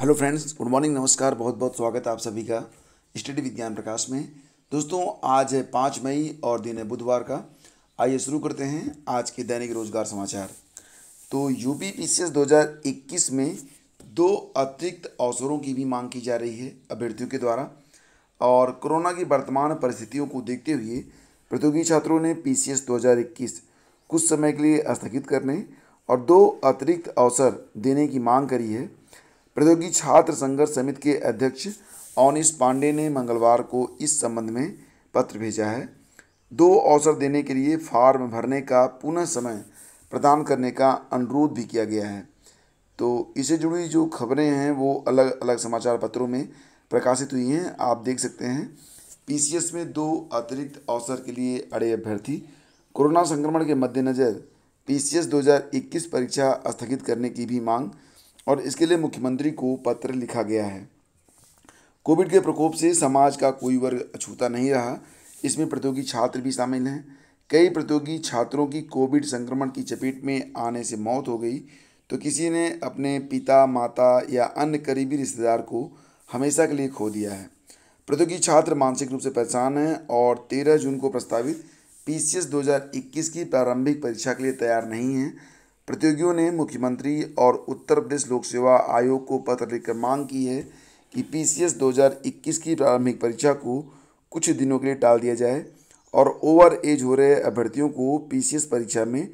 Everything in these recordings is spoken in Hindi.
हेलो फ्रेंड्स गुड मॉर्निंग नमस्कार बहुत बहुत स्वागत है आप सभी का स्टडी विज्ञान प्रकाश में दोस्तों आज है पाँच मई और दिन है बुधवार का आइए शुरू करते हैं आज के दैनिक रोजगार समाचार तो यूपी पी सी एस दो हज़ार इक्कीस में दो अतिरिक्त अवसरों की भी मांग की जा रही है अभ्यर्थियों के द्वारा और कोरोना की वर्तमान परिस्थितियों को देखते हुए प्रतियोगी छात्रों ने पी सी एस दो हज़ार इक्कीस कुछ समय के लिए स्थगित करने और दो अतिरिक्त अवसर देने की मांग करी है प्रौद्योगिकी छात्र संघर्ष समिति के अध्यक्ष अवनीश पांडे ने मंगलवार को इस संबंध में पत्र भेजा है दो अवसर देने के लिए फार्म भरने का पुनः समय प्रदान करने का अनुरोध भी किया गया है तो इससे जुड़ी जो खबरें हैं वो अलग अलग समाचार पत्रों में प्रकाशित हुई हैं आप देख सकते हैं पीसीएस में दो अतिरिक्त अवसर के लिए अड़े अभ्यर्थी कोरोना संक्रमण के मद्देनज़र पीसीएस 2021 परीक्षा स्थगित करने की भी मांग और इसके लिए मुख्यमंत्री को पत्र लिखा गया है कोविड के प्रकोप से समाज का कोई वर्ग अछूता नहीं रहा इसमें प्रतियोगी छात्र भी शामिल हैं कई प्रतियोगी छात्रों की कोविड संक्रमण की चपेट में आने से मौत हो गई तो किसी ने अपने पिता माता या अन्य करीबी रिश्तेदार को हमेशा के लिए खो दिया है प्रतियोगी छात्र मानसिक रूप से परेशान हैं और तेरह जून को प्रस्तावित पी सी की प्रारंभिक परीक्षा के लिए तैयार नहीं हैं प्रतियोगियों ने मुख्यमंत्री और उत्तर प्रदेश लोक सेवा आयोग को पत्र लिखकर मांग की है कि पीसीएस 2021 की प्रारंभिक परीक्षा को कुछ दिनों के लिए टाल दिया जाए और ओवर एज हो रहे अभ्यर्थियों को पीसीएस परीक्षा में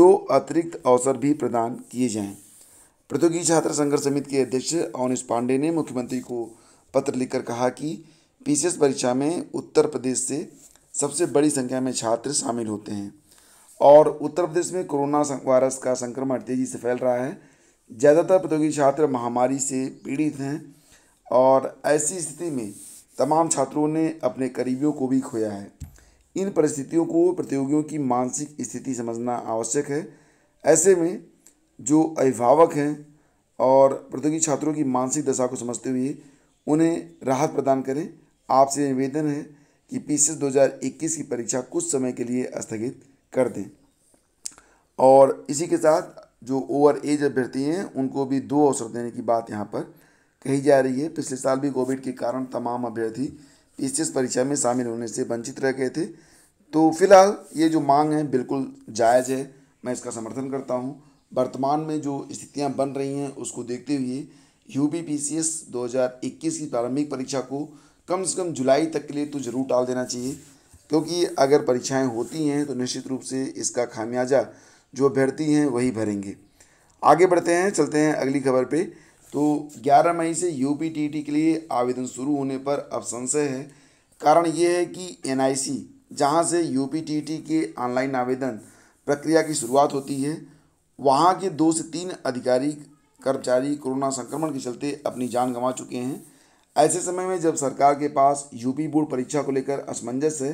दो अतिरिक्त अवसर भी प्रदान किए जाएं। प्रतियोगी छात्र संघर्ष समिति के अध्यक्ष अवनीश पांडे ने मुख्यमंत्री को पत्र लिखकर कहा कि पी परीक्षा में उत्तर प्रदेश से सबसे बड़ी संख्या में छात्र शामिल होते हैं और उत्तर प्रदेश में कोरोना वायरस का संक्रमण तेज़ी से फैल रहा है ज़्यादातर प्रतियोगी छात्र महामारी से पीड़ित हैं और ऐसी स्थिति में तमाम छात्रों ने अपने करीबियों को भी खोया है इन परिस्थितियों को प्रतियोगियों की मानसिक स्थिति समझना आवश्यक है ऐसे में जो अभिभावक हैं और प्रतियोगी छात्रों की मानसिक दशा को समझते हुए उन्हें राहत प्रदान करें आपसे निवेदन है कि पी सी की परीक्षा कुछ समय के लिए स्थगित कर दें और इसी के साथ जो ओवर एज अभ्यर्थी हैं उनको भी दो अवसर देने की बात यहाँ पर कही जा रही है पिछले साल भी कोविड के कारण तमाम अभ्यर्थी पीसीएस परीक्षा में शामिल होने से वंचित रह गए थे तो फिलहाल ये जो मांग है बिल्कुल जायज़ है मैं इसका समर्थन करता हूँ वर्तमान में जो स्थितियाँ बन रही हैं उसको देखते हुए U P P C S दो हज़ार इक्कीस की प्रारंभिक परीक्षा को कम से कम जुलाई तक के लिए तो ज़रूर टाल देना चाहिए क्योंकि अगर परीक्षाएं होती हैं तो निश्चित रूप से इसका खामियाजा जो अभ्यर्थी हैं वही भरेंगे आगे बढ़ते हैं चलते हैं अगली खबर पे तो 11 मई से यू पी टी टी के लिए आवेदन शुरू होने पर अब संशय है कारण ये है कि एन आई सी जहाँ से यू पी टी टी के ऑनलाइन आवेदन प्रक्रिया की शुरुआत होती है वहाँ के दो से तीन अधिकारी कर्मचारी कोरोना संक्रमण के चलते अपनी जान गंवा चुके हैं ऐसे समय में जब सरकार के पास यूपी बोर्ड परीक्षा को लेकर असमंजस है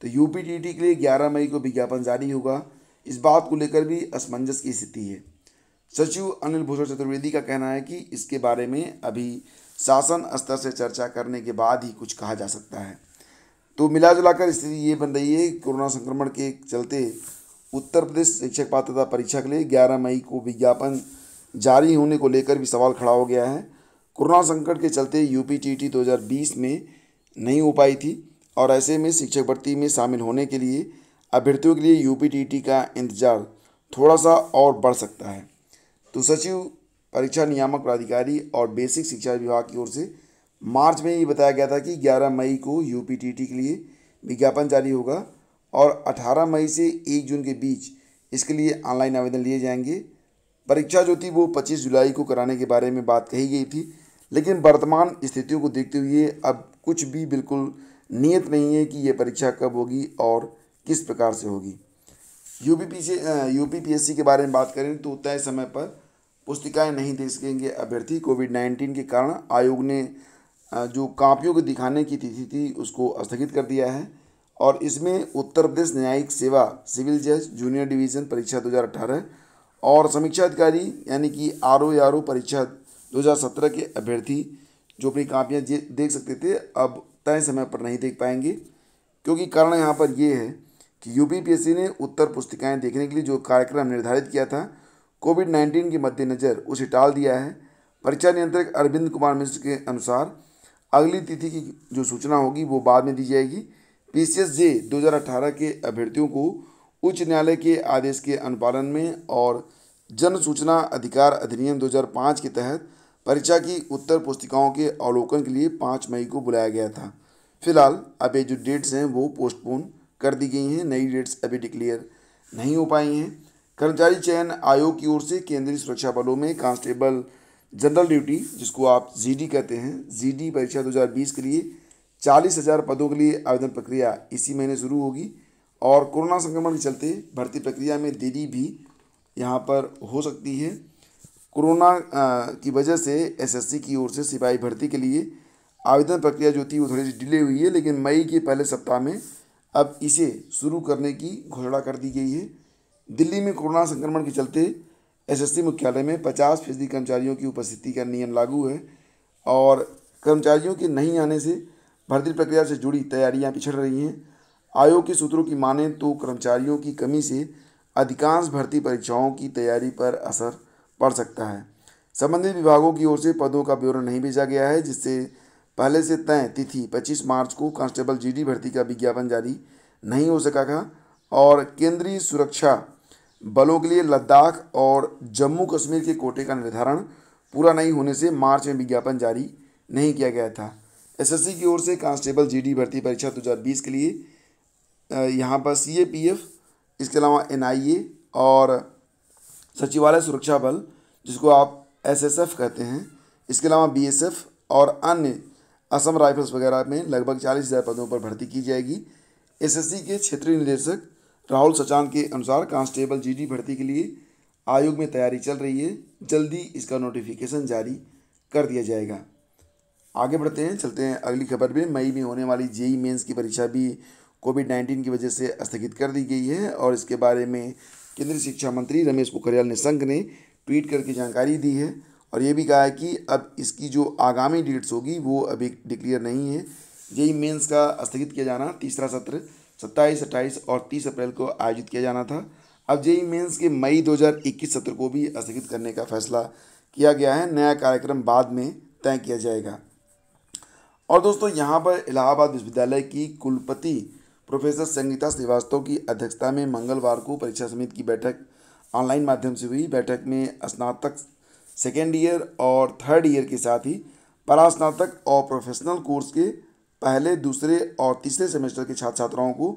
तो यूपी के लिए 11 मई को विज्ञापन जारी होगा इस बात को लेकर भी असमंजस की स्थिति है सचिव अनिल भूषण चतुर्वेदी का कहना है कि इसके बारे में अभी शासन स्तर से चर्चा करने के बाद ही कुछ कहा जा सकता है तो मिला जुलाकर स्थिति ये बन रही है कोरोना संक्रमण के चलते उत्तर प्रदेश शिक्षक पात्रता परीक्षा के लिए ग्यारह मई को विज्ञापन जारी होने को लेकर भी सवाल खड़ा हो गया है कोरोना संकट के चलते यूपी टी 2020 में नहीं हो पाई थी और ऐसे में शिक्षक भर्ती में शामिल होने के लिए अभ्यर्थियों के लिए यूपीटीटी का इंतजार थोड़ा सा और बढ़ सकता है तो सचिव परीक्षा नियामक प्राधिकारी और बेसिक शिक्षा विभाग की ओर से मार्च में ये बताया गया था कि 11 मई को यूपीटीटी के लिए विज्ञापन जारी होगा और 18 मई से 1 जून के बीच इसके लिए ऑनलाइन आवेदन लिए जाएंगे परीक्षा जो थी वो 25 जुलाई को कराने के बारे में बात कही गई थी लेकिन वर्तमान स्थितियों को देखते हुए अब कुछ भी बिल्कुल नियत नहीं है कि ये परीक्षा कब होगी और किस प्रकार से होगी पी एस सी के बारे में बात करें तो तय समय पर पुस्तिकाएं नहीं दे सकेंगे अभ्यर्थी कोविड नाइन्टीन के कारण आयोग ने जो कापियों के दिखाने की तिथि थी उसको स्थगित कर दिया है और इसमें उत्तर प्रदेश न्यायिक सेवा सिविल जज जूनियर डिवीज़न परीक्षा 2018 और समीक्षा अधिकारी यानी कि आर ओ परीक्षा 2017 के अभ्यर्थी जो अपनी कापियाँ देख सकते थे अब तय समय पर नहीं देख पाएंगे क्योंकि कारण यहाँ पर यह है कि यूपीपीएससी ने उत्तर पुस्तिकाएँ देखने के लिए जो कार्यक्रम निर्धारित किया था कोविड नाइन्टीन के मद्देनज़र उसे टाल दिया है परीक्षा नियंत्रक अरविंद कुमार मिश्र के अनुसार अगली तिथि की जो सूचना होगी वो बाद में दी जाएगी पी सी एस जे दो हज़ार अठारह के अभ्यर्थियों को उच्च न्यायालय के आदेश के अनुपालन में और जन सूचना अधिकार अधिनियम 2005 के तहत परीक्षा की उत्तर पुस्तिकाओं के अवलोकन के लिए पाँच मई को बुलाया गया था फिलहाल अब ये जो डेट्स हैं वो पोस्टपोन कर दी गई हैं नई डेट्स अभी डिक्लेयर नहीं हो पाई हैं कर्मचारी चयन आयोग की ओर से केंद्रीय सुरक्षा बलों में कांस्टेबल जनरल ड्यूटी जिसको आप जीडी कहते हैं जीडी परीक्षा 2020 के लिए चालीस हज़ार पदों के लिए आवेदन प्रक्रिया इसी महीने शुरू होगी और कोरोना संक्रमण के चलते भर्ती प्रक्रिया में देरी भी यहाँ पर हो सकती है कोरोना की वजह से एसएससी की ओर से सिपाही भर्ती के लिए आवेदन प्रक्रिया जो थी वो थोड़ी सी डिले हुई है लेकिन मई के पहले सप्ताह में अब इसे शुरू करने की घोषणा कर दी गई है दिल्ली में कोरोना संक्रमण के चलते एसएससी मुख्यालय में पचास फीसदी कर्मचारियों की उपस्थिति का नियम लागू है और कर्मचारियों के नहीं आने से भर्ती प्रक्रिया से जुड़ी तैयारियां पिछड़ रही हैं आयोग के सूत्रों की माने तो कर्मचारियों की कमी से अधिकांश भर्ती परीक्षाओं की तैयारी पर असर पड़ सकता है संबंधित विभागों की ओर से पदों का ब्यौरा नहीं भेजा गया है जिससे पहले से तय तिथि 25 मार्च को कांस्टेबल जीडी भर्ती का विज्ञापन जारी नहीं हो सका था और केंद्रीय सुरक्षा बलों के लिए लद्दाख और जम्मू कश्मीर के कोटे का निर्धारण पूरा नहीं होने से मार्च में विज्ञापन जारी नहीं किया गया था एसएससी की ओर से कांस्टेबल जीडी भर्ती परीक्षा 2020 के लिए यहाँ पर सीएपीएफ इसके अलावा एनआईए और सचिवालय सुरक्षा बल जिसको आप एसएसएफ कहते हैं इसके अलावा बीएसएफ और अन्य असम राइफल्स वगैरह में लगभग चालीस हज़ार पदों पर भर्ती की जाएगी एसएससी के क्षेत्रीय निदेशक राहुल सचान के अनुसार कांस्टेबल जीडी भर्ती के लिए आयोग में तैयारी चल रही है जल्दी इसका नोटिफिकेशन जारी कर दिया जाएगा आगे बढ़ते हैं चलते हैं अगली खबर में मई में होने वाली जेई मेन्स की परीक्षा भी कोविड नाइन्टीन की वजह से स्थगित कर दी गई है और इसके बारे में केंद्रीय शिक्षा मंत्री रमेश पोखरियाल निशंक ने ट्वीट करके जानकारी दी है और ये भी कहा है कि अब इसकी जो आगामी डेट्स होगी वो अभी डिक्लेयर नहीं है जेई मेंस का स्थगित किया जाना तीसरा सत्र सत्ताईस अट्ठाईस और तीस अप्रैल को आयोजित किया जाना था अब जेई मेंस के मई 2021 सत्र को भी स्थगित करने का फैसला किया गया है नया कार्यक्रम बाद में तय किया जाएगा और दोस्तों यहाँ पर इलाहाबाद विश्वविद्यालय की कुलपति प्रोफेसर संगीता श्रीवास्तव की अध्यक्षता में मंगलवार को परीक्षा समिति की बैठक ऑनलाइन माध्यम से हुई बैठक में स्नातक सेकेंड ईयर और थर्ड ईयर के साथ ही परास्नातक और प्रोफेशनल कोर्स के पहले दूसरे और तीसरे सेमेस्टर के छात्र छात्राओं को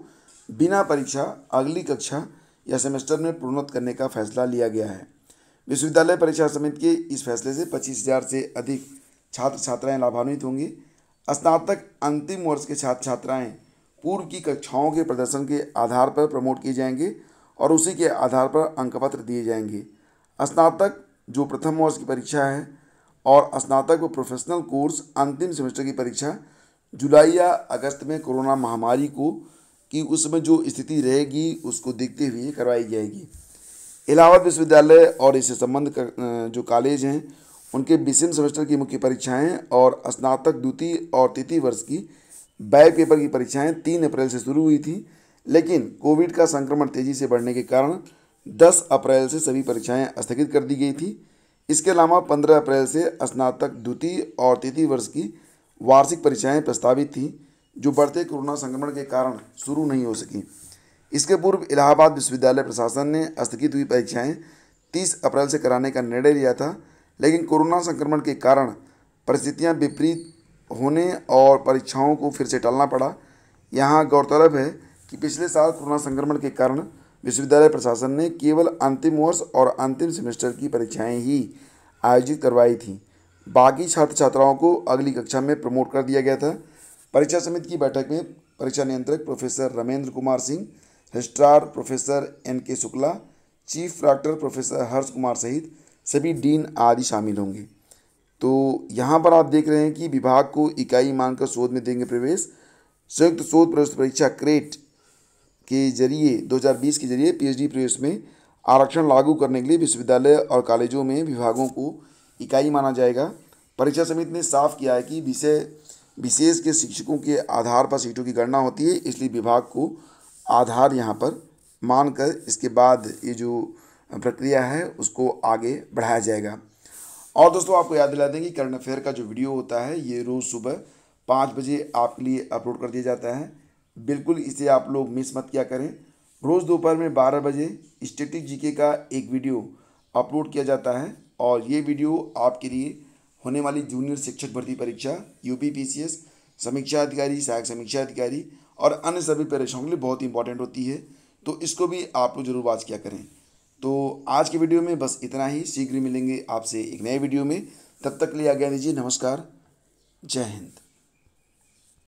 बिना परीक्षा अगली कक्षा या सेमेस्टर में प्रोन्नत करने का फैसला लिया गया है विश्वविद्यालय परीक्षा समिति के इस फैसले से पच्चीस हजार से अधिक छात्र छात्राएं लाभान्वित होंगी स्नातक अंतिम वर्ष के छात्र छात्राएं पूर्व की कक्षाओं के प्रदर्शन के आधार पर प्रमोट किए जाएंगे और उसी के आधार पर अंकपत्र दिए जाएंगे स्नातक जो प्रथम वर्ष की परीक्षा है और स्नातक व प्रोफेशनल कोर्स अंतिम सेमेस्टर की परीक्षा जुलाई या अगस्त में कोरोना महामारी को कि उसमें जो स्थिति रहेगी उसको देखते हुए करवाई जाएगी इलाहाबाद विश्वविद्यालय और इससे संबंध जो कॉलेज हैं उनके बीसम सेमेस्टर की मुख्य परीक्षाएं और स्नातक द्वितीय और तृतीय वर्ष की बैक पेपर की परीक्षाएं तीन अप्रैल से शुरू हुई थी लेकिन कोविड का संक्रमण तेजी से बढ़ने के कारण दस अप्रैल से सभी परीक्षाएँ स्थगित कर दी गई थी इसके अलावा पंद्रह अप्रैल से स्नातक द्वितीय और तृतीय वर्ष की वार्षिक परीक्षाएं प्रस्तावित थीं जो बढ़ते कोरोना संक्रमण के कारण शुरू नहीं हो सकी इसके पूर्व इलाहाबाद विश्वविद्यालय प्रशासन ने स्थगित हुई परीक्षाएं 30 अप्रैल से कराने का निर्णय लिया था लेकिन कोरोना संक्रमण के कारण परिस्थितियां विपरीत होने और परीक्षाओं को फिर से टलना पड़ा यहाँ गौरतलब है कि पिछले साल कोरोना संक्रमण के कारण विश्वविद्यालय प्रशासन ने केवल अंतिम वर्ष और अंतिम सेमेस्टर की परीक्षाएं ही आयोजित करवाई थी बाकी छात्र छात्राओं को अगली कक्षा में प्रमोट कर दिया गया था परीक्षा समिति की बैठक में परीक्षा नियंत्रक professor Ramendra Kumar Singh registrar professor N K Shukla chief doctor professor Harsh Kumar सहित सभी डीन आदि शामिल होंगे तो यहाँ पर आप देख रहे हैं कि विभाग को इकाई मानकर शोध में देंगे प्रवेश संयुक्त शोध प्रवेश परीक्षा क्रेट के जरिए 2020 के जरिए पीएचडी प्रवेश में आरक्षण लागू करने के लिए विश्वविद्यालय और कॉलेजों में विभागों को इकाई माना जाएगा परीक्षा समिति ने साफ किया है कि विषय विशेष के शिक्षकों के आधार पर सीटों की गणना होती है इसलिए विभाग को आधार यहाँ पर मानकर इसके बाद ये जो प्रक्रिया है उसको आगे बढ़ाया जाएगा और दोस्तों आपको याद दिला दें कि करंट अफेयर का जो वीडियो होता है ये रोज़ सुबह पाँच बजे आपके लिए अपलोड कर दिया जाता है बिल्कुल इसे आप लोग मिस मत किया करें रोज़ दोपहर में बारह बजे स्टेटिक जीके का एक वीडियो अपलोड किया जाता है और ये वीडियो आपके लिए होने वाली जूनियर शिक्षक भर्ती परीक्षा U P P C S समीक्षा अधिकारी सहायक समीक्षा अधिकारी और अन्य सभी परीक्षाओं के लिए बहुत इंपॉर्टेंट होती है तो इसको भी आप लोग जरूर वाच किया करें तो आज के वीडियो में बस इतना ही शीघ्र मिलेंगे आपसे एक नए वीडियो में तब तक लिए आज्ञा दीजिए नमस्कार जय हिंद